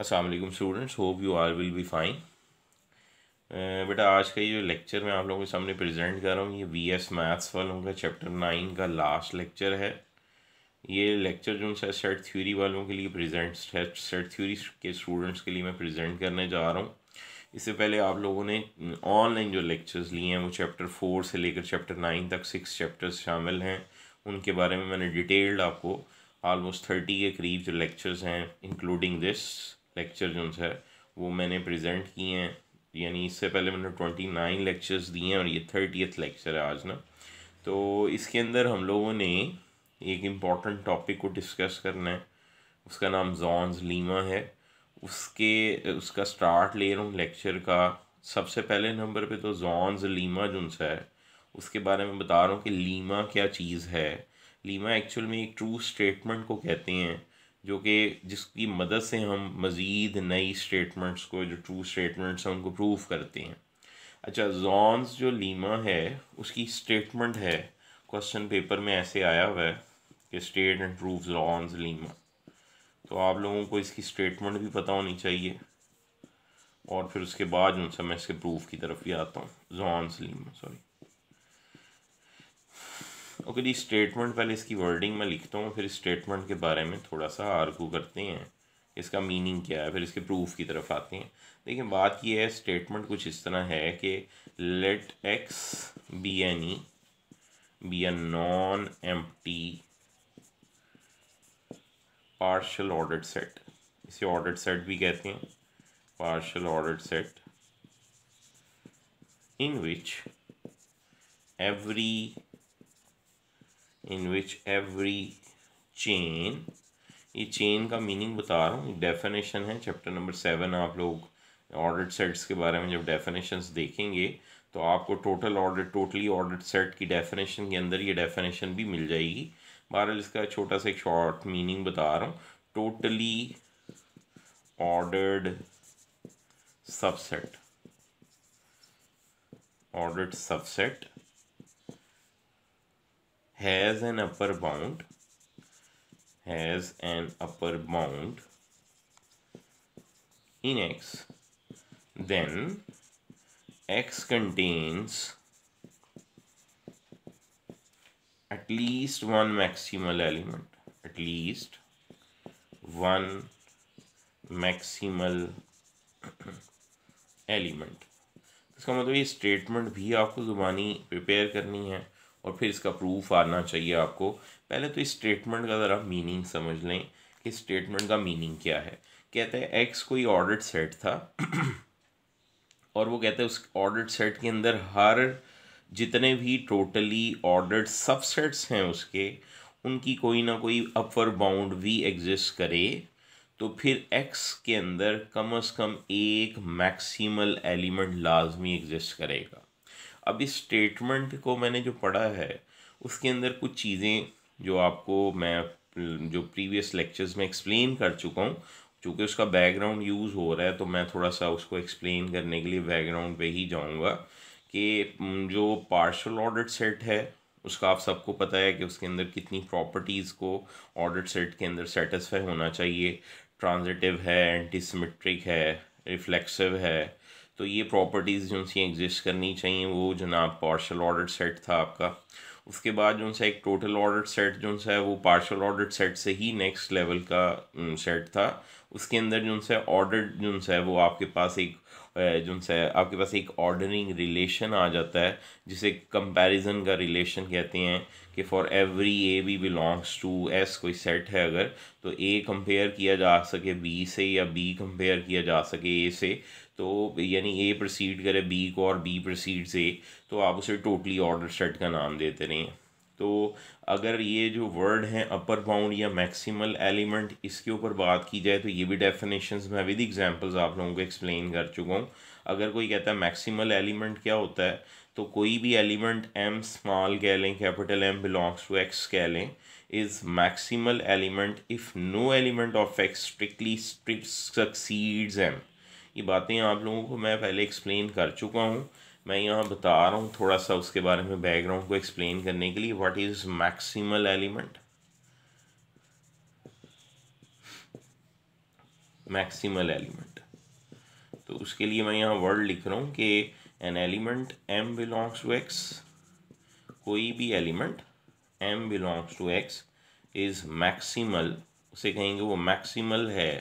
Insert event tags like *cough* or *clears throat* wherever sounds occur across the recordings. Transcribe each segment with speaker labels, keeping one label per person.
Speaker 1: Aslam students hope you are will be fine बेटा आज का ये जो लेक्चर मैं आप लोगों के सामने प्रेजेंट कर रहा हूँ ये वी एस मैथ्स वालों का चैप्टर नाइन का लास्ट लेक्चर है ये लेक्चर जो है सेट थ्योरी वालों के लिए प्रेजेंट सेट थ्योरी के स्टूडेंट्स के लिए मैं प्रेजेंट करने जा रहा हूँ इससे पहले आप लोगों ने ऑनलाइन जो लेक्चर्स लिए हैं वो चैप्टर फोर से लेकर चैप्टर नाइन तक सिक्स चैप्टर्स शामिल हैं उनके बारे में मैंने डिटेल्ड आपको आलमोस्ट थर्टी के करीब जो लेक्चर्स हैं इंक्लूडिंग दिस लेक्चर जो है वो मैंने प्रेजेंट किए हैं यानी इससे पहले मैंने ट्वेंटी नाइन लेक्चर्स दिए हैं और ये थर्टीथ लेक्चर है आज ना तो इसके अंदर हम लोगों ने एक इम्पॉर्टेंट टॉपिक को डिस्कस करना है उसका नाम जॉन्स लीमा है उसके उसका स्टार्ट ले रहा हूँ लेक्चर का सबसे पहले नंबर पे तो जॉन्स लीमा जो है उसके बारे में बता रहा हूँ कि लीमा क्या चीज़ है लीमा एक्चुअल में एक ट्रू स्टेटमेंट को कहते हैं जो कि जिसकी मदद से हम मज़ीद नई स्टेटमेंट्स को जो ट्रू स्टेटमेंट्स हैं उनको प्रूव करते हैं अच्छा जॉन्स जो लीमा है उसकी स्टेटमेंट है क्वेश्चन पेपर में ऐसे आया हुआ है कि state and prove Zorn's lemma तो आप लोगों को इसकी स्टेटमेंट भी पता होनी चाहिए और फिर उसके बाद जो मैं इसके प्रूफ की तरफ भी आता हूँ जॉन्स लीमा सॉरी ओके जी स्टेटमेंट पहले इसकी वर्डिंग में लिखता हूँ फिर स्टेटमेंट के बारे में थोड़ा सा आर्गू करते हैं इसका मीनिंग क्या है फिर इसके प्रूफ की तरफ आते हैं देखिए बात यह है स्टेटमेंट कुछ इस तरह है कि let x be an e be a non empty partial order set इसे ऑर्डर सेट भी कहते हैं partial order set in which every in which every chain ये चेन का मीनिंग बता रहा हूँ डेफिनेशन है चैप्टर नंबर सेवन आप लोग ऑर्डर सेट्स के बारे में जब डेफिनेशन देखेंगे तो आपको total order totally order set की डेफिनेशन के अंदर ये डेफिनेशन भी मिल जाएगी बहरहाल इसका छोटा सा एक शॉर्ट मीनिंग बता रहा हूँ totally ordered subset ordered subset has an upper bound has an upper bound in x then x contains at least one maximal element at least one maximal element इसका मतलब ये स्टेटमेंट भी आपको ज़ुबानी prepare करनी है और फिर इसका प्रूफ आना चाहिए आपको पहले तो इस स्टेटमेंट का ज़रा मीनिंग समझ लें कि स्टेटमेंट का मीनिंग क्या है कहते हैं एक्स कोई ऑर्डर सेट था और वो कहते हैं उस ऑर्डर सेट के अंदर हर जितने भी टोटली ऑर्डर्ड सबसेट्स हैं उसके उनकी कोई ना कोई अपर बाउंड भी एग्जिस्ट करे तो फिर एक्स के अंदर कम अज़ कम एक मैक्सिमल एलिमेंट लाजमी एग्जिस्ट करेगा अब इस स्टेटमेंट को मैंने जो पढ़ा है उसके अंदर कुछ चीज़ें जो आपको मैं जो प्रीवियस लेक्चर्स में एक्सप्लेन कर चुका हूँ चूँकि उसका बैकग्राउंड यूज़ हो रहा है तो मैं थोड़ा सा उसको एक्सप्लेन करने के लिए बैकग्राउंड पे ही जाऊँगा कि जो पार्शल ऑडिट सेट है उसका आप सबको पता है कि उसके अंदर कितनी प्रॉपर्टीज़ को ऑडिट सेट के अंदर सेटिस्फाई होना चाहिए ट्रांजिटिव है एंटीसीमेट्रिक है रिफ्लेक्सिव है तो ये प्रॉपर्टीज़ जो सी एग्जिस्ट करनी चाहिए वो जनाब पार्शल ऑर्डर सेट था आपका उसके बाद जो सा एक टोटल ऑर्डर सेट जो सा है वो पार्शल ऑर्डर सेट से ही नेक्स्ट लेवल का सेट था उसके अंदर जो सा ऑर्डर जो सा है वो आपके पास एक जो सा आपके पास एक ऑर्डरिंग रिलेशन आ जाता है जिसे कंपैरिजन का रिलेशन कहते हैं कि for every a b belongs to s कोई सेट है अगर तो ए कंपेयर किया जा सके बी से या बी कंपेयर किया जा सके ए से तो यानी ए प्रोसीड करे बी को और बी प्रोसीड से तो आप उसे टोटली ऑर्डर सेट का नाम देते रहें तो अगर ये जो वर्ड हैं अपर बाउंड या मैक्सिमल एलिमेंट इसके ऊपर बात की जाए तो ये भी डेफिनेशंस मैं विद एग्जांपल्स आप लोगों को एक्सप्लेन कर चुका हूँ अगर कोई कहता है मैक्सिमल एलिमेंट क्या होता है तो कोई भी एलिमेंट एम स्मॉल कह लें capital m belongs to x कह लें is maximal element if no element of x strictly succeeds m ये बातें आप लोगों को मैं पहले एक्सप्लेन कर चुका हूँ मैं यहाँ बता रहा हूँ थोड़ा सा उसके बारे में बैकग्राउंड को एक्सप्लेन करने के लिए what is maximal element maximal element तो उसके लिए मैं यहाँ वर्ड लिख रहा हूँ कि an element m belongs to x कोई भी element m belongs to x is maximal उसे कहेंगे वो मैक्सिमल है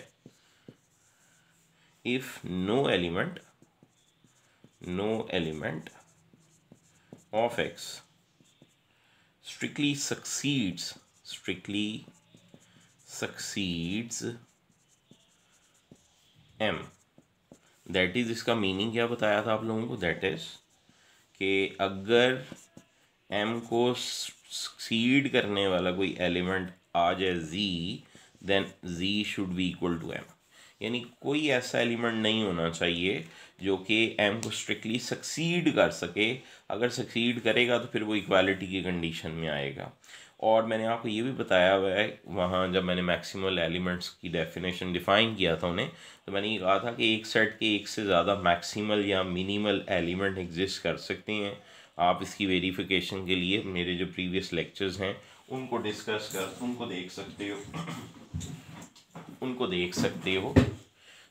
Speaker 1: if no element no element of x strictly succeeds strictly succeeds m that is इसका मीनिंग क्या बताया था आप लोगों को दैट इज़ कि अगर m को सीड करने वाला कोई एलिमेंट आ जाए z then z should be equal to m यानी कोई ऐसा एलिमेंट नहीं होना चाहिए जो कि एम को स्ट्रिक्टली सक्सीड कर सके अगर सक्सीड करेगा तो फिर वो इक्वालिटी की कंडीशन में आएगा और मैंने आपको ये भी बताया हुआ है वहाँ जब मैंने मैक्सिमल एलिमेंट्स की डेफिनेशन डिफ़ाइन किया था उन्हें तो मैंने ये कहा था कि एक सेट के एक से ज़्यादा मैक्सिमल या मिनिमल एलिमेंट एग्जिस्ट कर सकते हैं आप इसकी वेरिफिकेशन के लिए मेरे जो प्रीवियस लेक्चर्स हैं उनको डिस्कस कर उनको देख सकते हो उनको देख सकते हो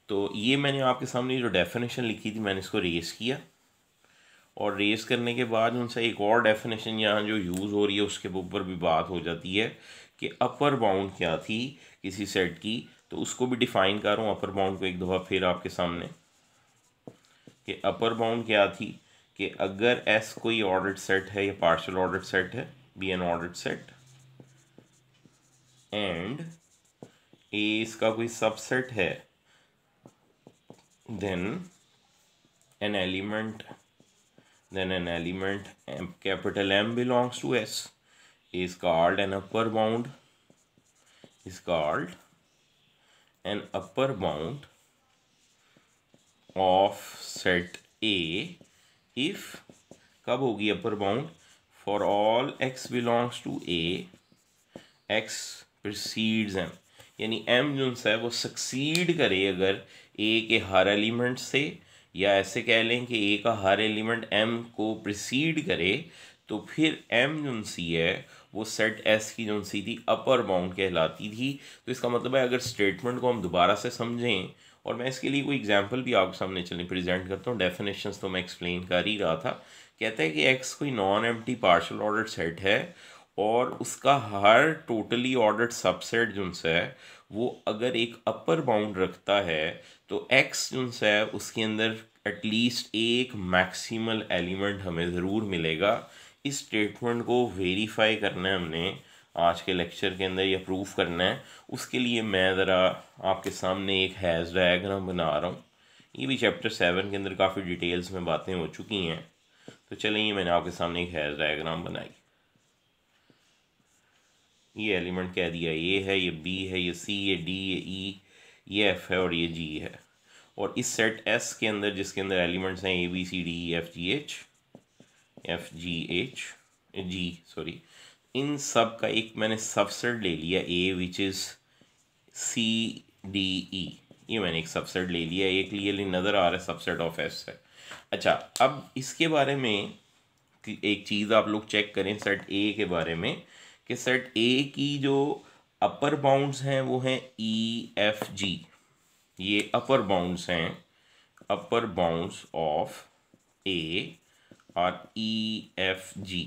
Speaker 1: तो ये मैंने आपके सामने जो डेफिनेशन लिखी थी मैंने इसको रेस किया और रेस करने के बाद उनसे एक और डेफिनेशन यहाँ जो यूज़ हो रही है उसके ऊपर भी बात हो जाती है कि अपर बाउंड क्या थी किसी सेट की तो उसको भी डिफ़ाइन कर रहा हूँ अपर बाउंड को एक दफ़ा फिर आपके सामने कि अपर बाउंड क्या थी कि अगर एस कोई ऑर्डर सेट है या पार्शल ऑर्डर सेट है be an order set and a इसका कोई सबसेट है then an element then an element m capital m belongs to s a इसका आल्ट एन अपर बाउंड इसका आल्ट an upper bound of set a if कब होगी upper bound for all x belongs to a x precedes m यानी m जो है वो सक्सीड करे अगर ए के हर एलिमेंट से या ऐसे कह लें कि ए का हर एलिमेंट एम को प्रिसीड करे तो फिर एम जो सी है वो सेट एस की जो सी थी अपर बाउंड कहलाती थी तो इसका मतलब है अगर स्टेटमेंट को हम दोबारा से समझें और मैं इसके लिए कोई एग्जांपल भी आपके सामने चलने प्रेजेंट करता हूँ डेफिनेशंस तो मैं एक्सप्लेन कर ही रहा था कहता है कि एक्स कोई non empty partial order set है और उसका हर टोटली ऑर्डर्ड सबसेट जो है वो अगर एक अपर बाउंड रखता है तो एक्स जो है उसके अंदर एटलीस्ट एक मैक्सिमल एलिमेंट हमें ज़रूर मिलेगा इस स्टेटमेंट को वेरीफाई करना है हमने आज के लेक्चर के अंदर या प्रूफ करना है उसके लिए मैं ज़रा आपके सामने एक हैज़ डायग्राम बना रहा हूँ ये भी चैप्टर सेवन के अंदर काफ़ी डिटेल्स में बातें हो चुकी हैं तो चलिए मैंने आपके सामने एक हैज़ डायग्राम बनाई ये एलिमेंट कह दिया ए है ये बी है ये सी ये डी ये ई e, ये एफ है और ये जी है और इस सेट एस के अंदर जिसके अंदर एलिमेंट्स हैं a b c d f g h f g h g sorry इन सब का एक मैंने सबसेट ले लिया ए which is C D E ये मैंने एक सबसेट ले लिया ये क्लियरली नज़र आ रहा है सबसेट ऑफ एस है अच्छा अब इसके बारे में एक चीज़ आप लोग चेक करें सेट ए के बारे में कि सेट ए की जो अपर बाउंड्स हैं वो हैं ई एफ जी ये अपर बाउंड्स हैं अपर बाउंड्स ऑफ ए और ई एफ जी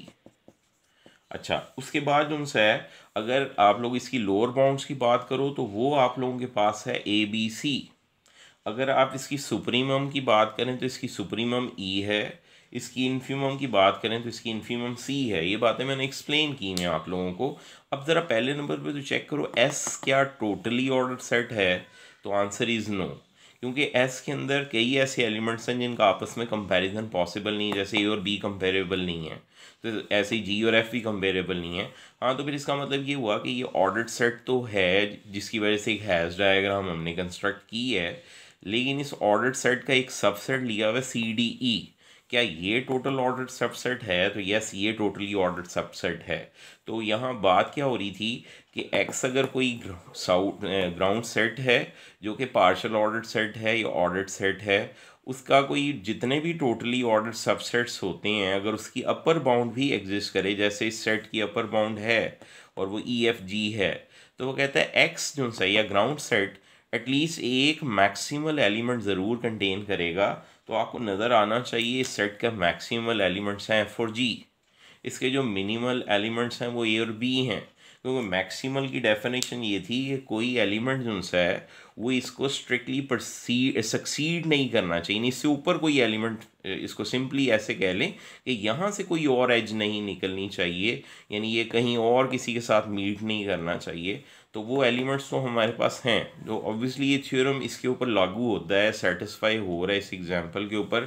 Speaker 1: अच्छा उसके बाद जो है अगर आप लोग इसकी लोअर बाउंड्स की बात करो तो वो आप लोगों के पास है ए बी सी अगर आप इसकी सुप्रीमम की बात करें तो इसकी सुप्रीमम ई e है इसकी इन्फीमम की बात करें तो इसकी इन्फीमम सी है ये बातें मैंने एक्सप्लेन की हैं आप लोगों को अब ज़रा पहले नंबर पे तो चेक करो एस क्या टोटली ऑर्डर सेट है तो आंसर इज़ नो क्योंकि एस के अंदर कई ऐसे एलिमेंट्स हैं जिनका आपस में कंपैरिजन पॉसिबल नहीं है जैसे ए और बी कंपेरेबल नहीं है तो ऐसे ही जी और एफ भी कंपेरेबल नहीं है हाँ तो फिर इसका मतलब ये हुआ कि ये ऑर्डर सेट तो है जिसकी वजह से एक हैज़ डायग्राम हमने कंस्ट्रक्ट की है लेकिन इस ऑर्डर सेट का एक सबसेट लिया हुआ है सी डी ई क्या ये टोटल ऑर्डर सबसेट है तो यस ये टोटली ऑर्डर सबसेट है तो यहाँ बात क्या हो रही थी कि एक्स अगर कोई साउट ग्राउंड सेट है जो कि पार्शल ऑर्डर सेट है या ऑर्डर सेट है उसका कोई जितने भी टोटली ऑर्डर सबसेट्स होते हैं अगर उसकी अपर बाउंड भी एग्जिस्ट करे जैसे इस सेट की अपर बाउंड है और वो ई एफ जी है तो वो कहता है एक्स जो है या ग्राउंड सेट एटलीस्ट एक मैक्सिमल एलिमेंट ज़रूर कंटेन करेगा तो आपको नज़र आना चाहिए इस सेट का मैक्सिमल एलिमेंट्स हैं फोर जी इसके जो मिनिमल एलिमेंट्स हैं वो ए और बी हैं क्योंकि मैक्सिमल की डेफिनेशन ये थी कि कोई एलिमेंट जो है वो इसको स्ट्रिक्टली सक्सीड नहीं करना चाहिए नहीं इससे ऊपर कोई एलिमेंट इसको सिंपली ऐसे कह लें कि यहाँ से कोई और एज नहीं निकलनी चाहिए यानी ये कहीं और किसी के साथ मीट नहीं करना चाहिए तो वो एलिमेंट्स तो हमारे पास हैं जो ऑब्वियसली ये थ्योरम इसके ऊपर लागू होता है सेटिस्फाई हो रहा है इस एग्जाम्पल के ऊपर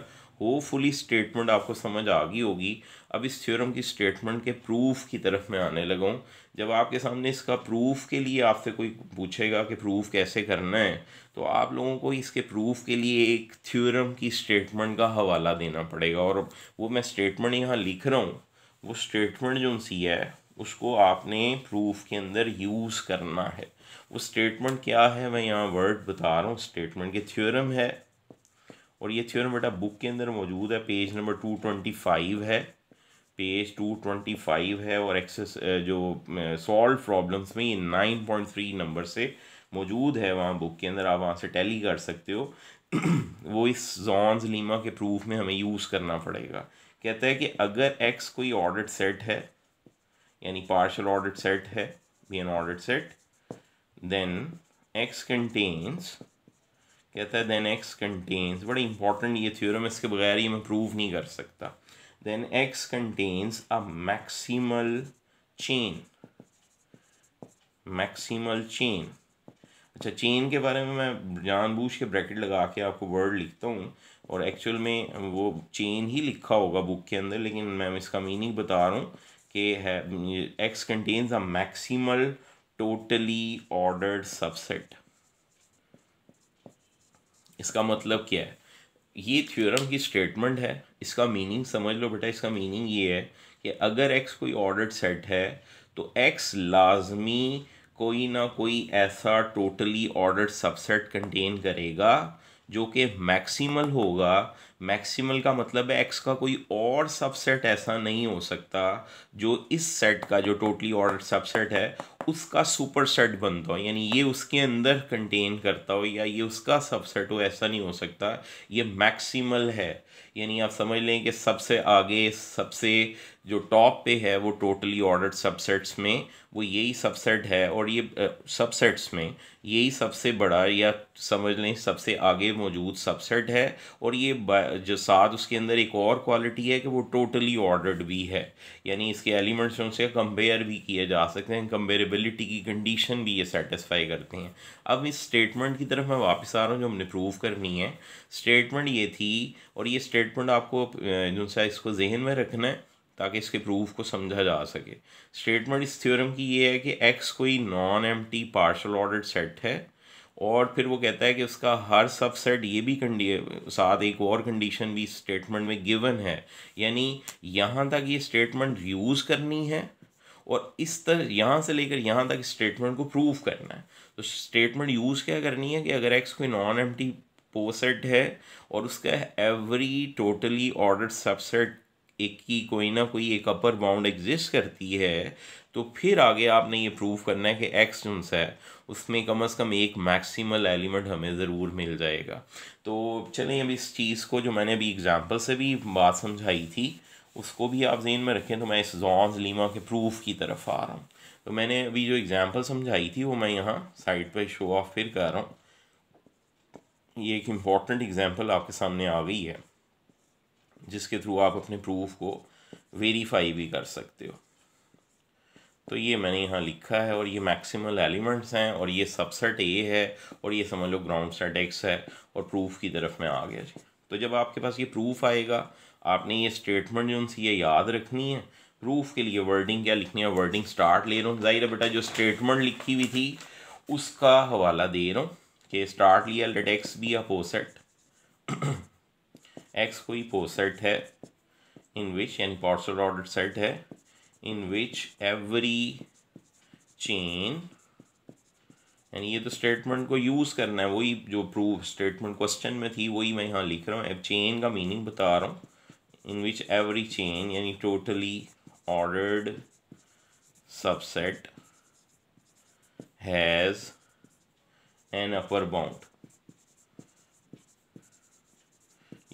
Speaker 1: फुली स्टेटमेंट आपको समझ आ गई होगी अब इस थ्योरम की स्टेटमेंट के प्रूफ की तरफ मैं आने लगा हूँ जब आपके सामने इसका प्रूफ के लिए आपसे कोई पूछेगा कि प्रूफ कैसे करना है तो आप लोगों को इसके प्रूफ के लिए एक थ्योरम की स्टेटमेंट का हवाला देना पड़ेगा और वो मैं स्टेटमेंट यहाँ लिख रहा हूँ वो स्टेटमेंट जो सी है उसको आपने प्रूफ के अंदर यूज़ करना है वो स्टेटमेंट क्या है मैं यहाँ वर्ड बता रहा हूँ स्टेटमेंट के थ्योरम है और ये थ्योरम बेटा बुक के अंदर मौजूद है page number two twenty five है पेज टू ट्वेंटी फाइव है और एक्सेस जो सॉल्व प्रॉब्लम्स में ये नाइन पॉइंट थ्री नंबर से मौजूद है वहाँ बुक के अंदर आप वहाँ से टैली कर सकते हो *clears throat* वो इस जॉन्स लीमा के प्रूफ में हमें यूज़ करना पड़ेगा कहता है कि अगर एक्स कोई ऑडिट सेट है यानी पार्शल ऑर्डर सेट है be an order set then x contains कहता है देन एक्स कंटेन्स बड़ी इंपॉर्टेंट ये थ्योरम इसके बगैर ये मैं प्रूव नहीं कर सकता then x contains a maximal chain maximal chain अच्छा चेन के बारे में मैं जानबूझ के ब्रैकेट लगा के आपको वर्ड लिखता हूँ और एक्चुअल में वो चेन ही लिखा होगा बुक के अंदर लेकिन मैं इसका मीनिंग बता रहा हूँ के है x contains a maximal totally ordered subset इसका मतलब क्या है ये थ्योरम की स्टेटमेंट है इसका मीनिंग समझ लो बेटा इसका मीनिंग ये है कि अगर एक्स कोई ऑर्डर्ड सेट है तो एक्स लाजमी कोई ना कोई ऐसा टोटली ऑर्डर्ड सबसेट कंटेन करेगा जो कि मैक्सिमल होगा मैक्सिमल का मतलब है एक्स का कोई और सबसेट ऐसा नहीं हो सकता जो इस सेट का जो टोटली और सबसेट है उसका सुपर सेट बनता हो यानी ये उसके अंदर कंटेन करता हो या ये उसका सबसेट हो ऐसा नहीं हो सकता ये मैक्सिमल है यानी आप समझ लें कि सबसे आगे सबसे जो टॉप पे है वो टोटली ऑर्डर्ड सबसेट्स में वो यही सबसेट है और ये सबसेट्स में यही सबसे बड़ा या समझ लें सबसे आगे मौजूद सबसेट है और ये जो साथ उसके अंदर एक और क्वालिटी है कि वो टोटली ऑर्डर्ड भी है यानी इसके एलिमेंट्स उनसे कंपेयर भी किए जा सकते हैं कंपेरेबिलिटी की कंडीशन भी ये सेटिस्फाई करते हैं अब इस स्टेटमेंट की तरफ मैं वापस आ रहा हूँ जो हमने प्रूव करनी है स्टेटमेंट ये थी और ये स्टेटमेंट आपको जो सा इसको जहन में रखना है ताकि इसके प्रूफ को समझा जा सके स्टेटमेंट इस थ्योरम की ये है कि एक्स कोई non empty partial order set है और फिर वो कहता है कि उसका हर सबसेट ये भी साथ एक और कंडीशन भी स्टेटमेंट में गिवन है यानी यहाँ तक ये स्टेटमेंट यूज़ करनी है और इस तरह यहाँ से लेकर यहाँ तक स्टेटमेंट को प्रूव करना है तो स्टेटमेंट यूज़ क्या करनी है कि अगर एक्स कोई नॉन एम्प्टी पोसेट है और उसका एवरी टोटली ऑर्डर सबसेट एक की कोई ना कोई एक अपर बाउंड एग्जिस्ट करती है तो फिर आगे आपने ये प्रूव करना है कि एक्स जो सा है उसमें कम अज़ कम एक मैक्सिमल एलिमेंट हमें ज़रूर मिल जाएगा तो चलें अब इस चीज़ को जो मैंने अभी एग्जांपल से भी बात समझाई थी उसको भी आप जेन में रखें तो मैं इस जॉन्स लीमा के प्रूफ की तरफ आ रहा हूँ तो मैंने अभी जो एग्ज़ाम्पल समझाई थी वो मैं यहाँ साइड पर शो ऑफ फिर कर रहा हूँ ये एक इम्पॉर्टेंट एग्ज़ाम्पल आपके सामने आ गई है जिसके थ्रू आप अपने प्रूफ को वेरीफाई भी कर सकते हो तो ये मैंने यहाँ लिखा है और ये मैक्सिमल एलिमेंट्स हैं और ये सबसेट ए है और ये समझ लो ग्राउंड सेट एक्स है और प्रूफ की तरफ मैं आ गया जी तो जब आपके पास ये प्रूफ आएगा आपने ये स्टेटमेंट जो उनसे ये याद रखनी है प्रूफ के लिए वर्डिंग क्या लिखनी है वर्डिंग स्टार्ट ले रहा हूँ जाहिर है बेटा जो स्टेटमेंट लिखी हुई थी उसका हवाला दे रहा हूँ कि स्टार्ट लिया let x be a poset x कोई पोसेट है इन विच यानी पॉर्सल ऑर्डर सेट है इन विच एवरी चेन यानी ये तो स्टेटमेंट को यूज़ करना है वही जो प्रूफ स्टेटमेंट क्वेश्चन में थी वही मैं यहाँ लिख रहा हूँ चेन का मीनिंग बता रहा हूँ इन विच एवरी चेन यानी totally ordered subset has an upper bound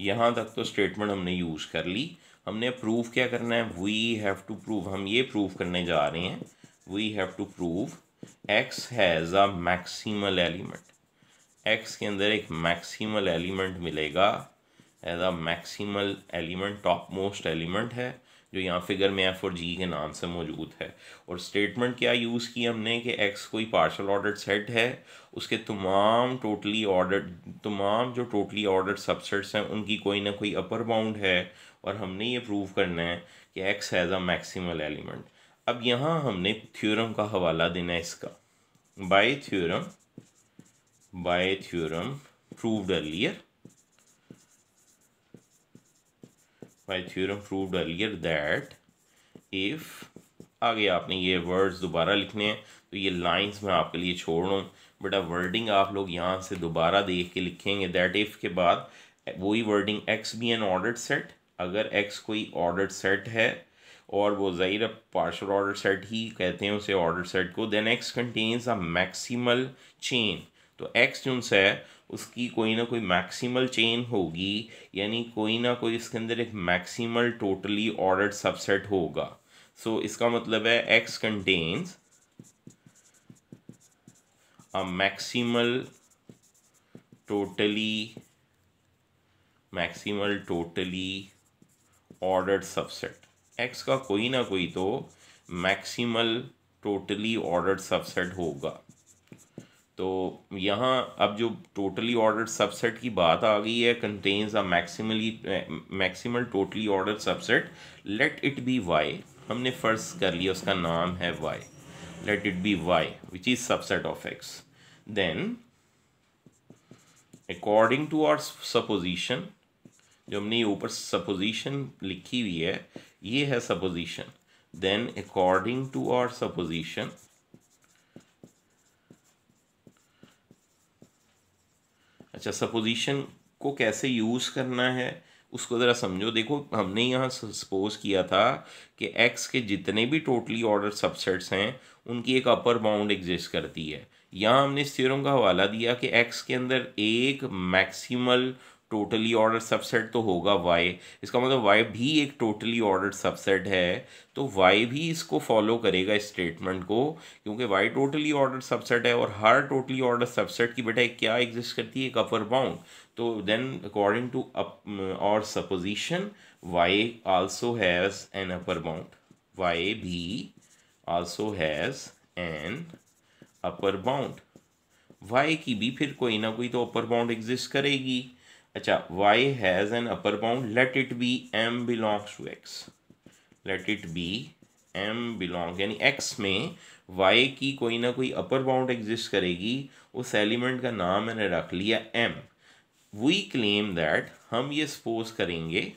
Speaker 1: यहाँ तक तो स्टेटमेंट हमने यूज़ कर ली हमने प्रूव क्या करना है वी हैव टू प्रूव हम ये प्रूव करने जा रहे हैं we have to prove X has a maximal element X के अंदर एक मैक्सिमल एलिमेंट मिलेगा as a maximal element top most element है जो यहाँ फिगर में एफ और जी के नाम से मौजूद है और स्टेटमेंट क्या यूज़ की हमने कि एक्स कोई पार्शल ऑर्डर सेट है उसके तमाम टोटली ऑर्डर तमाम जो टोटली ऑर्डर सबसेट्स हैं उनकी कोई ना कोई अपर बाउंड है और हमने ये प्रूव करना है कि X has a maximal element अब यहाँ हमने थ्योरम का हवाला देना है इसका by theorem by theorem proved earlier my theorem prove earlier that if आगे आपने ये वर्ड्स दोबारा लिखने हैं तो ये लाइंस मैं आपके लिए छोड़ रहा हूँ बेटा वर्डिंग आप लोग यहाँ से दोबारा देख के लिखेंगे दैट इफ़ के बाद वही वर्डिंग एक्स भी एन ऑर्डर सेट अगर एक्स कोई ऑर्डर सेट है और वो ज़ाहिर पार्शल ऑर्डर सेट ही कहते हैं उसे ऑर्डर सेट को then x contains a maximal chain तो एक्स जो है उसकी कोई ना कोई मैक्सिमल चेन होगी यानी कोई ना कोई इसके अंदर एक मैक्सिमल टोटली ऑर्डर सबसेट होगा सो so, इसका मतलब है x contains maximal totally maximal totally order subset X का कोई ना कोई तो मैक्सिमल टोटली ऑर्डर सबसेट होगा तो यहाँ अब जो टोटली ऑर्डर सबसेट की बात आ गई है contains a maximally maximal totally order subset let it be Y हमने फर्ज कर लिया उसका नाम है Y let it be Y which is subset of X then according to our supposition जो हमने ऊपर सपोजिशन लिखी हुई है ये है supposition then according to our supposition अच्छा सपोजिशन को कैसे यूज़ करना है उसको ज़रा समझो देखो हमने यहाँ सपोज़ किया था कि एक्स के जितने भी टोटली ऑर्डर सबसेट्स हैं उनकी एक अपर बाउंड एग्जिस्ट करती है यहाँ हमने इस का हवाला दिया कि एक्स के अंदर एक मैक्सिमल टोटली ऑर्डर सबसेट तो होगा वाई इसका मतलब वाई भी एक टोटली ऑर्डर सबसेट है तो वाई भी इसको फॉलो करेगा इस स्टेटमेंट को क्योंकि वाई टोटली ऑर्डर सबसेट है और हर टोटली ऑर्डर सबसेट की बेटा क्या एग्जिस्ट करती है एक अपर बाउंड तो then according to up our supposition Y also has an upper bound Y भी also has an upper bound Y की भी फिर कोई ना कोई तो अपर बाउंड एग्जिस्ट करेगी अच्छा y has an upper bound let it be m belongs to x let it be m belong यानी x में y की कोई ना कोई अपर बाउंड एग्जिस्ट करेगी उस एलिमेंट का नाम मैंने रख लिया m वी क्लेम दैट हम ये सपोज करेंगे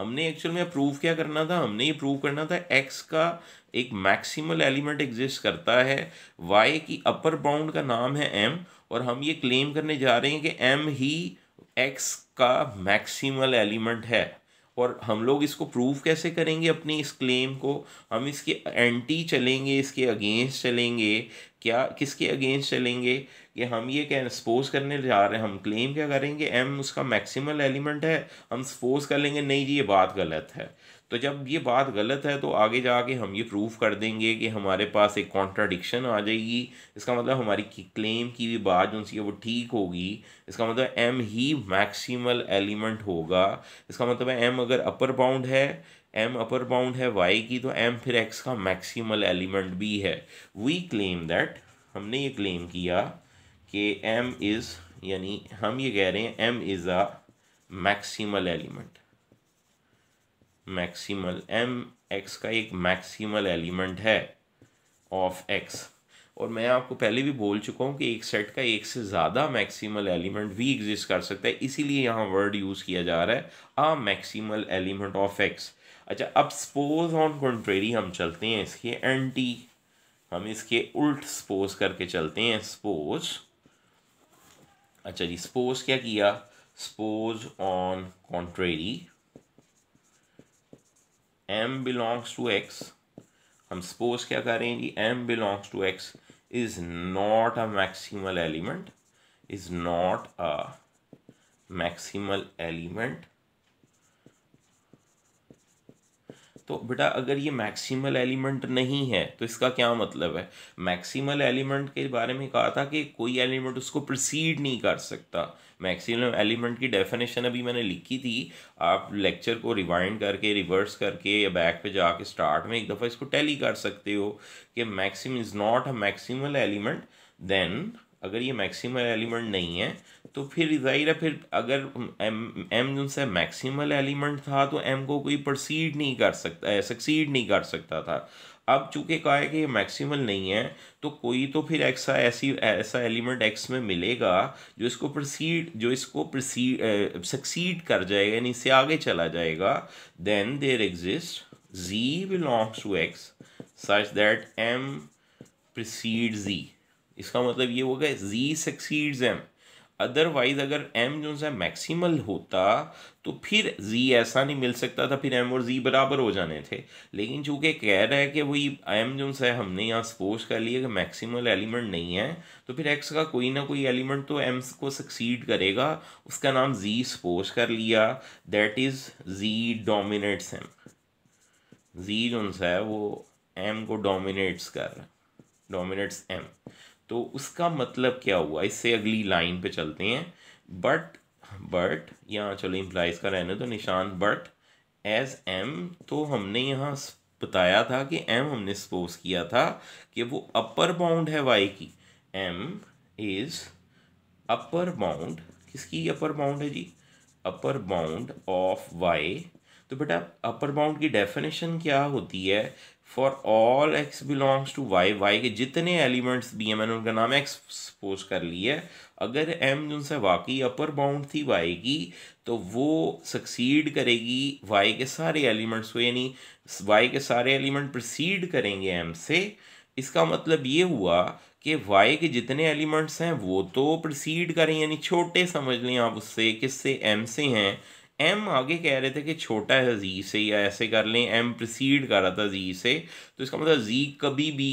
Speaker 1: हमने एक्चुअल में प्रूव क्या करना था हमने ये प्रूव करना था x का एक मैक्सिमल एलिमेंट एग्जिस्ट करता है y की अपर बाउंड का नाम है m और हम ये क्लेम करने जा रहे हैं कि m ही एक्स का मैक्सिमल एलिमेंट है और हम लोग इसको प्रूव कैसे करेंगे अपने इस क्लेम को हम इसके एंटी चलेंगे इसके अगेंस्ट चलेंगे क्या किसके अगेंस्ट चलेंगे कि हम ये क्या सपोज करने जा रहे हैं हम क्लेम क्या करेंगे एम उसका मैक्सिमल एलिमेंट है हम सपोज कर लेंगे नहीं जी ये बात गलत है तो जब ये बात गलत है तो आगे जाके हम ये प्रूफ कर देंगे कि हमारे पास एक कॉन्ट्राडिक्शन आ जाएगी इसका मतलब हमारी क्लेम की भी बात जो सी है वो ठीक होगी इसका मतलब एम ही मैक्सिमल एलिमेंट होगा इसका मतलब है एम अगर अपर बाउंड है एम अपर बाउंड है वाई की तो एम फिर एक्स का मैक्सिमल एलिमेंट भी है वी क्लेम दैट हमने ये क्लेम किया कि एम इज़ यानी हम ये कह रहे हैं M is a maximal element maximal M X का एक मैक्सिमल एलिमेंट है ऑफ एक्स और मैं आपको पहले भी बोल चुका हूँ कि एक सेट का एक से ज़्यादा मैक्सिमल एलिमेंट भी एग्जिस्ट कर सकता है इसीलिए यहाँ वर्ड यूज़ किया जा रहा है a maximal element of X अच्छा अब सपोज ऑन कॉन्ट्रेरी हम चलते हैं इसके एंटी हम इसके उल्ट सपोज करके चलते हैं सपोज अच्छा जी सपोज क्या किया suppose on contrary m belongs to x हम सपोज क्या करें जी m belongs to x is not a maximal element is not a maximal element तो बेटा अगर ये मैक्सिमल एलिमेंट नहीं है तो इसका क्या मतलब है मैक्सिमल एलिमेंट के बारे में कहा था कि कोई एलिमेंट उसको प्रोसीड नहीं कर सकता मैक्सिमम एलिमेंट की डेफिनेशन अभी मैंने लिखी थी आप लेक्चर को रिवाइंड करके रिवर्स करके या बैक पे जाके स्टार्ट में एक दफ़ा इसको टैली कर सकते हो कि maxim is not a maximal element then अगर ये मैक्सिमल एलिमेंट नहीं है तो फिर ज़ाहिर है फिर अगर एम एम उनसे मैक्सिमल एलिमेंट था तो एम को कोई प्रसीड नहीं कर सकता सक्सीड नहीं कर सकता था अब चूंकि कहा है कि ये मैक्सिमल नहीं है तो कोई तो फिर ऐसा ऐसी ऐसा एलिमेंट एक्स में मिलेगा जो इसको प्रसीड जो इसको प्रसीड सक्सीड कर जाएगा यानी इससे आगे चला जाएगा then there exist G belongs to X such that M precedes G इसका मतलब ये होगा जी सक्सीड्स एम अदरवाइज अगर एम जो है मैक्सिमल होता तो फिर जी ऐसा नहीं मिल सकता था फिर एम और जी बराबर हो जाने थे लेकिन चूंकि कह रहा है कि वही एम जो है हमने यहाँ सपोज कर लिया कि मैक्सिमल एलिमेंट नहीं है तो फिर एक्स का कोई ना कोई एलिमेंट तो m को सक्सीड करेगा उसका नाम जी सपोज कर लिया that is G dominates M G जो है वो m को डोमिनेट्स कर डोमिनेट्स एम तो उसका मतलब क्या हुआ इससे अगली लाइन पे चलते हैं बट बट यहाँ चलो इम्प्लाइज का रहने तो निशान बट एज एम तो हमने यहाँ बताया था कि एम हमने सपोज किया था कि वो अपर बाउंड है वाई की एम इज़ अपर बाउंड किसकी अपर बाउंड है G upper bound of Y तो बेटा अपर बाउंड की डेफिनेशन क्या होती है for all x belongs to Y Y के जितने एलिमेंट्स दिए मैंने उनका नाम एक्स सपोज कर लिया है अगर एम जिनसे वाकई अपर बाउंड थी वाई की तो वो सक्सीड करेगी वाई के सारे एलिमेंट्स को यानी वाई के सारे एलिमेंट प्रसीड करेंगे एम से इसका मतलब ये हुआ कि वाई के जितने एलिमेंट्स हैं वो तो प्रसीड करें यानी छोटे समझ लें आप उससे किससे एम से हैं एम आगे कह रहे थे कि छोटा है जी से या ऐसे कर लें एम प्रसीड कर रहा था जी से तो इसका मतलब जी कभी भी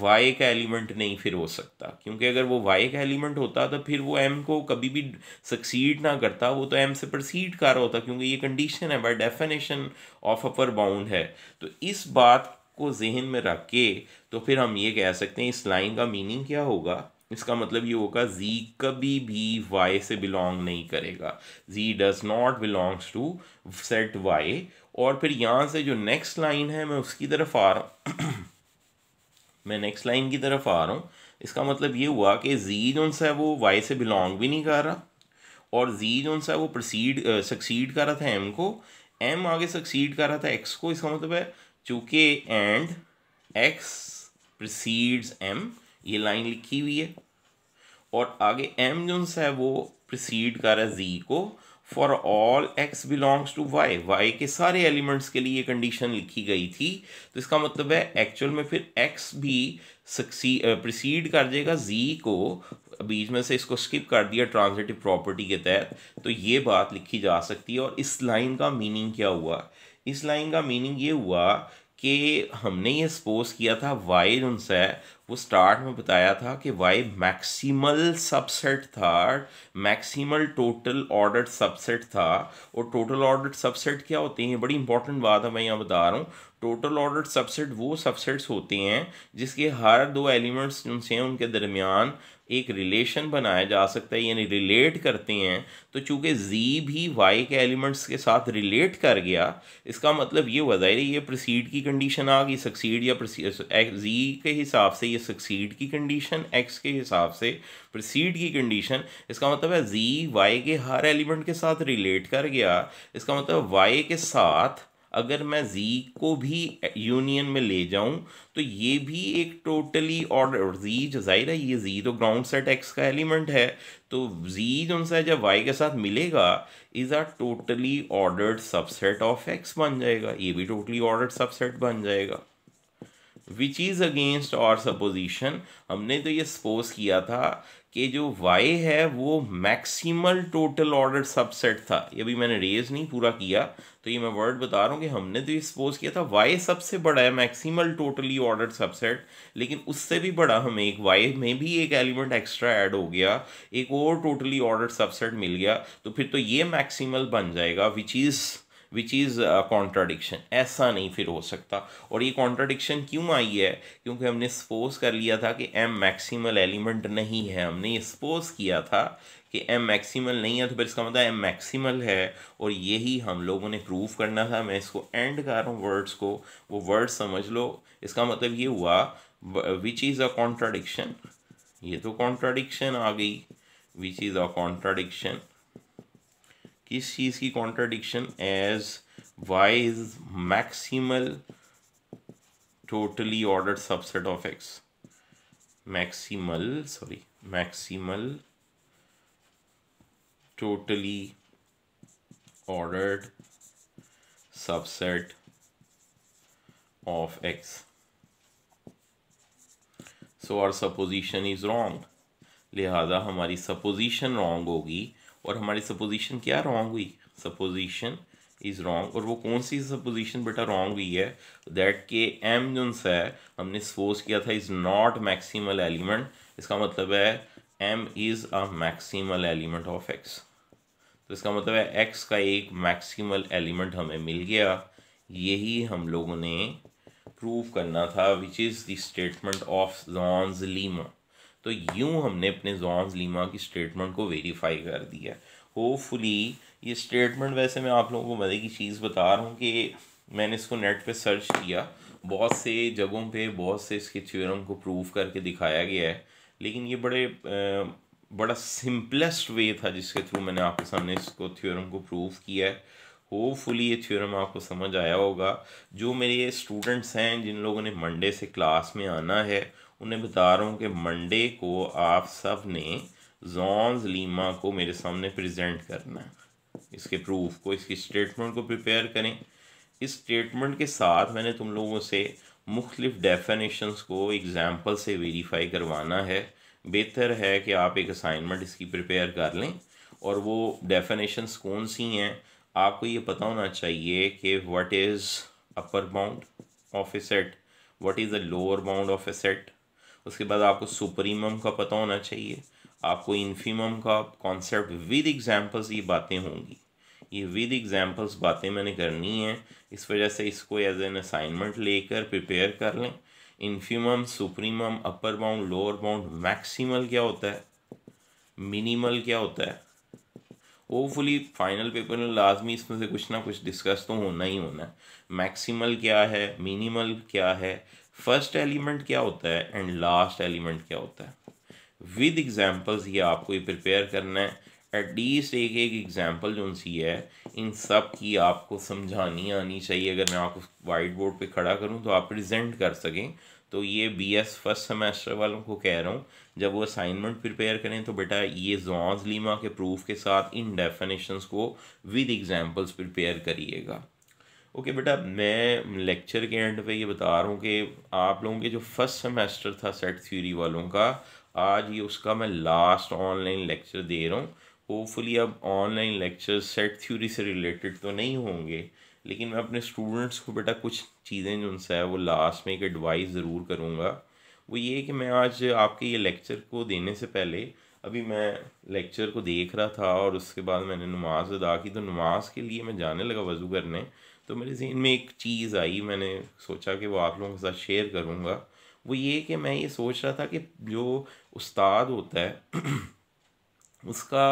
Speaker 1: वाई का एलिमेंट नहीं फिर हो सकता क्योंकि अगर वो वाई का एलिमेंट होता तो फिर वो एम को कभी भी सक्सीड ना करता वो तो एम से प्रसीड कर रहा होता क्योंकि ये कंडीशन है by definition of upper bound है तो इस बात को जहन में रख के तो फिर हम ये कह सकते हैं इस लाइन का मीनिंग क्या होगा इसका मतलब ये होगा जी कभी भी वाई से बिलोंग नहीं करेगा G does not belongs to set Y और फिर यहाँ से जो नेक्स्ट लाइन है मैं उसकी तरफ आ रहा हूँ *clears throat* मैं नेक्स्ट लाइन की तरफ आ रहा हूँ इसका मतलब ये हुआ कि जी जो सा है वो वाई से बिलोंग भी नहीं कर रहा और जी जो सा है वो प्रोसीड सक्सीड कर रहा था एम को एम आगे सक्सीड कर रहा था एक्स को इसका मतलब है चूँकि एंड एक्स प्रसीड्स एम ये लाइन लिखी हुई है और आगे एम जो है वो प्रिसीड कर रहा है जी को for all x belongs to Y Y के सारे एलिमेंट्स के लिए ये कंडीशन लिखी गई थी तो इसका मतलब है एक्चुअल में फिर एक्स भी सक्सी प्रिसीड कर जाएगा जी को बीच में से इसको स्किप कर दिया ट्रांजिटिव प्रॉपर्टी के तहत तो ये बात लिखी जा सकती है और इस लाइन का मीनिंग क्या हुआ इस लाइन का मीनिंग ये हुआ कि हमने ये सपोज किया था वाई उनसे वो स्टार्ट में बताया था कि वाई मैक्सिमल सबसेट था मैक्सिमल टोटल ऑर्डर सबसेट था और टोटल ऑर्डर सबसेट क्या होते हैं बड़ी इंपॉर्टेंट बात है मैं यहाँ बता रहा हूँ टोटल ऑर्डर सबसेट वो सबसेट्स होते हैं जिसके हर दो एलिमेंट्स उनसे हैं उनके दरमियान एक रिलेशन बनाया जा सकता है यानी रिलेट करते हैं तो चूंकि जी भी वाई के एलिमेंट्स के साथ रिलेट कर गया इसका मतलब ये हुआ ज़ाहिर ये प्रोसीड की कंडीशन आ गई सक्सीड या जी के हिसाब से ये सक्सीड की कंडीशन एक्स के हिसाब से प्रोसीड की कंडीशन इसका मतलब है जी वाई के हर एलिमेंट के साथ रिलेट कर गया इसका मतलब वाई के साथ अगर मैं जी को भी यूनियन में ले जाऊं तो ये भी एक टोटली और जी जो जाहिर है ये जी तो ग्राउंड सेट एक्स का एलिमेंट है तो जी जो सा जब वाई के साथ मिलेगा is our totally ordered subset of X बन जाएगा ये भी टोटली ऑर्डर्ड सबसेट बन जाएगा which is against our supposition हमने तो ये सपोज किया था कि जो y है वो मैक्सिमल टोटल ऑर्डर सबसेट था ये भी मैंने रेज नहीं पूरा किया तो ये मैं वर्ड बता रहा हूँ कि हमने तो ये सपोज किया था y सबसे बड़ा है मैक्सिमल टोटली ऑर्डर सबसेट लेकिन उससे भी बड़ा हमें एक y में भी एक एलिमेंट एक्स्ट्रा ऐड हो गया एक और टोटली ऑर्डर सबसेट मिल गया तो फिर तो ये मैक्सिमल बन जाएगा which is which is contradiction ऐसा नहीं फिर हो सकता और ये कॉन्ट्राडिक्शन क्यों आई है क्योंकि हमने सपोज कर लिया था कि एम मैक्सिमल एलिमेंट नहीं है हमने ये सपोज किया था कि एम मैक्सिमल नहीं है तो फिर इसका मतलब एम मैक्सिमल है और यही हम लोगों ने प्रूव करना था मैं इसको एंड कर रहा हूँ वर्ड्स को वो वर्ड्स समझ लो इसका मतलब ये हुआ विच इज़ अ कॉन्ट्राडिक्शन ये तो कॉन्ट्राडिक्शन आ गई विच इज़ अ कॉन्ट्राडिक्शन किस चीज की contradiction as Y is maximal totally order subset of X maximal sorry maximal totally ordered subset of X so our supposition is wrong लिहाजा हमारी supposition wrong होगी और हमारी सपोजिशन क्या रॉन्ग हुई सपोजिशन इज़ रॉन्ग और वो कौन सी सपोजिशन बेटा रॉन्ग हुई है दैट के एम जो है हमने सपोज किया था इज़ नॉट मैक्सिमल एलिमेंट इसका मतलब है M is a maximal element of X तो इसका मतलब है एक्स का एक मैक्सिमल एलिमेंट हमें मिल गया यही हम लोगों ने प्रूव करना था which is the statement of Zorn's lemma तो यूँ हमने अपने जॉन्स लीमा की स्टेटमेंट को वेरीफाई कर दिया होपफुली ये स्टेटमेंट वैसे मैं आप लोगों को मज़े की चीज़ बता रहा हूँ कि मैंने इसको नेट पे सर्च किया बहुत से जगहों पे बहुत से इसके थ्योरम को प्रूव करके दिखाया गया है लेकिन ये बड़े बड़ा सिंपलेस्ट वे था जिसके थ्रू मैंने आपके सामने इसको थ्योरम को प्रूव किया है होपफुली ये थ्योरम आपको समझ आया होगा जो मेरे स्टूडेंट्स हैं जिन लोगों ने मंडे से क्लास में आना है उन्हें बता रहा हूँ कि मंडे को आप सब ने जॉन्स लीमा को मेरे सामने प्रेजेंट करना है इसके प्रूफ को इसकी स्टेटमेंट को प्रिपेयर करें इस स्टेटमेंट के साथ मैंने तुम लोगों से मुख्तलिफ डेफिनेशंस को एग्ज़ाम्पल से वेरीफाई करवाना है बेहतर है कि आप एक असाइनमेंट इसकी प्रिपेयर कर लें और वो डेफिनेशंस कौन सी हैं आपको ये पता होना चाहिए कि what is upper bound of a set what is the lower bound of a set उसके बाद आपको सुप्रीमम का पता होना चाहिए आपको इन्फीमम का कॉन्सेप्ट विद एग्जांपल्स ये बातें होंगी ये विद एग्जांपल्स बातें मैंने करनी है इस वजह से इसको एज एन असाइनमेंट लेकर प्रिपेयर कर लें infimum supremum upper bound lower bound maximal क्या होता है मिनिमल क्या होता है होपफुली फाइनल पेपर में लाजमी इसमें से कुछ ना कुछ डिस्कस तो होना ही होना है मैक्सीमल क्या है मिनिमल क्या है फर्स्ट एलिमेंट क्या होता है एंड लास्ट एलिमेंट क्या होता है विद एग्जांपल्स ये आपको ये प्रिपेयर करना है एटलीस्ट एक एक एग्जाम्पल जो सी है इन सब की आपको समझानी आनी चाहिए अगर मैं आपको वाइट बोर्ड पे खड़ा करूँ तो आप प्रजेंट कर सकें तो ये बी एस फर्स्ट सेमेस्टर वालों को कह रहा हूँ जब वो असाइनमेंट प्रिपेयर करें तो बेटा ये जॉन्स लीमा के प्रूफ के साथ इन डेफिनेशंस को विद एग्जांपल्स प्रिपेयर करिएगा ओके okay, बेटा मैं लेक्चर के एंड पे ये बता रहा हूँ कि आप लोगों के जो फर्स्ट सेमेस्टर था सेट थ्योरी वालों का आज ये उसका मैं लास्ट ऑनलाइन लेक्चर दे रहा हूँ होपफुली अब ऑनलाइन लेक्चर सेट थ्योरी से रिलेटेड तो नहीं होंगे लेकिन मैं अपने स्टूडेंट्स को बेटा कुछ चीज़ें जो उनसे है वो लास्ट में एक एडवाइस ज़रूर करूँगा वो ये कि मैं आज आपके ये लेक्चर को देने से पहले अभी मैं लेक्चर को देख रहा था और उसके बाद मैंने नमाज़ अदा की तो नमाज के लिए मैं जाने लगा वज़ू करने तो मेरे जहन में एक चीज़ आई मैंने सोचा कि वो आप लोगों के साथ शेयर करूँगा वो ये कि मैं ये सोच रहा था कि जो उस्ताद होता है *clears throat* उसका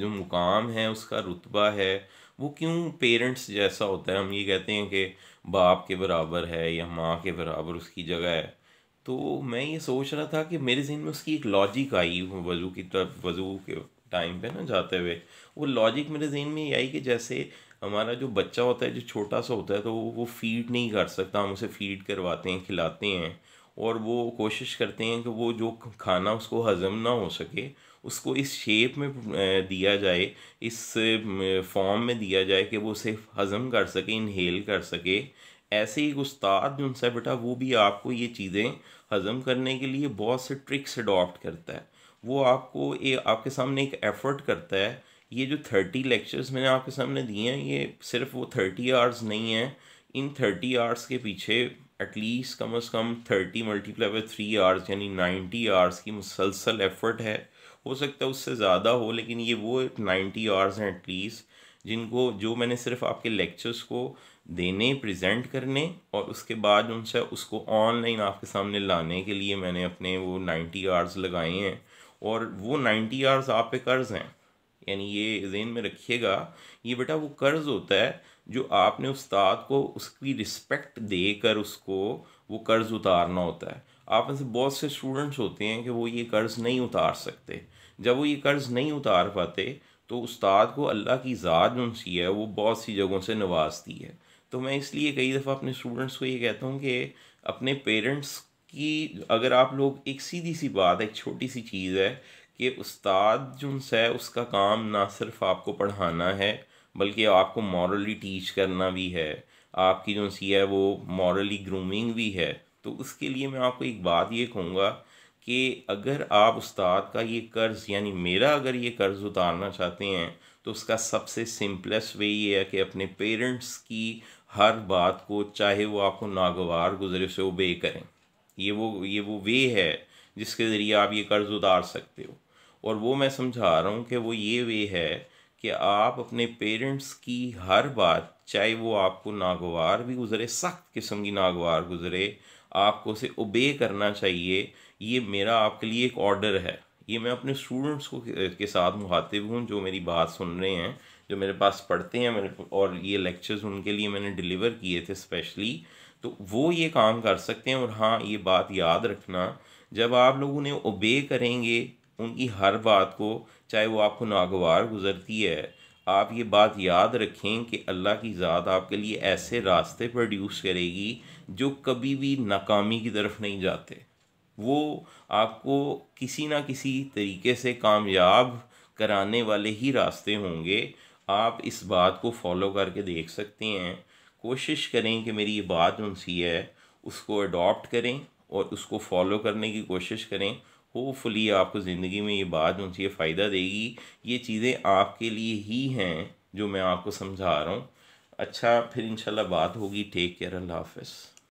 Speaker 1: जो मुकाम है उसका रुतबा है वो क्यों पेरेंट्स जैसा होता है हम ये कहते हैं कि बाप के बराबर है या माँ के बराबर उसकी जगह है तो मैं ये सोच रहा था कि मेरे जहन में उसकी एक लॉजिक आई वज़ू की तरफ वज़ू के टाइम पे ना जाते हुए वो लॉजिक मेरे जहन में ये आई कि जैसे हमारा जो बच्चा होता है जो छोटा सा होता है तो वो फीड नहीं कर सकता हम उसे फीड करवाते हैं खिलाते हैं और वो कोशिश करते हैं कि वो जो खाना उसको हज़म ना हो सके उसको इस शेप में दिया जाए इस फॉर्म में दिया जाए कि वो उसे हज़म कर सके इनहेल कर सके ऐसे ही उस्ताद जो उनसे बेटा वो भी आपको ये चीज़ें हज़म करने के लिए बहुत से ट्रिक्स अडॉप्ट करता है वो आपको ए, आपके सामने एक एफ़र्ट करता है ये जो थर्टी लेक्चर्स मैंने आपके सामने दिए हैं ये सिर्फ वो थर्टी आवर्स नहीं हैं इन थर्टी आवर्स के पीछे एटलीस्ट कम अज़ कम thirty multiply by three hours यानी नाइन्टी आवर्स की मुसलसल एफ़र्ट है हो सकता है उससे ज़्यादा हो लेकिन ये वो नाइन्टी आवर्स हैं एटलीस्ट जिनको जो मैंने सिर्फ आपके लेक्चर्स को देने प्रेजेंट करने और उसके बाद उनसे उसको ऑनलाइन आपके सामने लाने के लिए मैंने अपने वो नाइन्टी आवर्स लगाए हैं और वो नाइन्टी आवर्स आप पे कर्ज़ हैं यानी ये जेन में रखिएगा ये बेटा वो कर्ज़ होता है जो आपने उस्ताद को उसकी रिस्पेक्ट दे कर उसको वो कर्ज़ उतारना होता है आप में से बहुत से स्टूडेंट्स होते हैं कि वो ये कर्ज़ नहीं उतार सकते जब वो ये कर्ज़ नहीं उतार पाते तो उस्ताद को अल्लाह की ज़ात जो सी है वो बहुत सी जगहों से नवाजती है तो मैं इसलिए कई दफ़ा अपने स्टूडेंट्स को ये कहता हूँ कि अपने पेरेंट्स की अगर आप लोग एक सीधी सी बात एक छोटी सी चीज़ है कि उस्ताद जो है उसका काम ना सिर्फ आपको पढ़ाना है बल्कि आपको मॉरली टीच करना भी है आपकी जो सी है वो मॉरली ग्रूमिंग भी है तो उसके लिए मैं आपको एक बात ये कहूँगा कि अगर आप उस्ताद का ये कर्ज़ यानी मेरा अगर ये कर्ज़ उतारना चाहते हैं तो उसका सबसे सिंपलेस्ट वे ये है कि अपने पेरेंट्स की हर बात को चाहे वो आपको नागवार गुजरे से ओबे करें ये वो ये वो वे है जिसके ज़रिए आप ये कर्ज़ उतार सकते हो और वो मैं समझा रहा हूँ कि वो ये वे है कि आप अपने पेरेंट्स की हर बात चाहे वो आपको नागवार भी गुजरे सख्त किस्म की नागवार गुजरे आपको उसे ओबे करना चाहिए ये मेरा आपके लिए एक ऑर्डर है ये मैं अपने स्टूडेंट्स को के साथ मुखातिब हूँ जो मेरी बात सुन रहे हैं जो मेरे पास पढ़ते हैं मेरे और ये लेक्चर्स उनके लिए मैंने डिलीवर किए थे स्पेशली तो वो ये काम कर सकते हैं और हाँ ये बात याद रखना जब आप लोग उन्हें ओबे करेंगे उनकी हर बात को चाहे वो आपको नागवार गुजरती है आप ये बात याद रखें कि अल्लाह की ज़ात आपके लिए ऐसे रास्ते प्रोड्यूस करेगी जो कभी भी नाकामी की तरफ नहीं जाते वो आपको किसी ना किसी तरीके से कामयाब कराने वाले ही रास्ते होंगे आप इस बात को फॉलो करके देख सकते हैं कोशिश करें कि मेरी ये बात उनसी है उसको अडॉप्ट करें और उसको फॉलो करने की कोशिश करें होपफुली आपको ज़िंदगी में ये बात जो चाहिए फ़ायदा देगी ये चीज़ें आपके लिए ही हैं जो मैं आपको समझा रहा हूँ अच्छा फिर इंशाल्लाह बात होगी टेक केयर अल्लाह हाफिज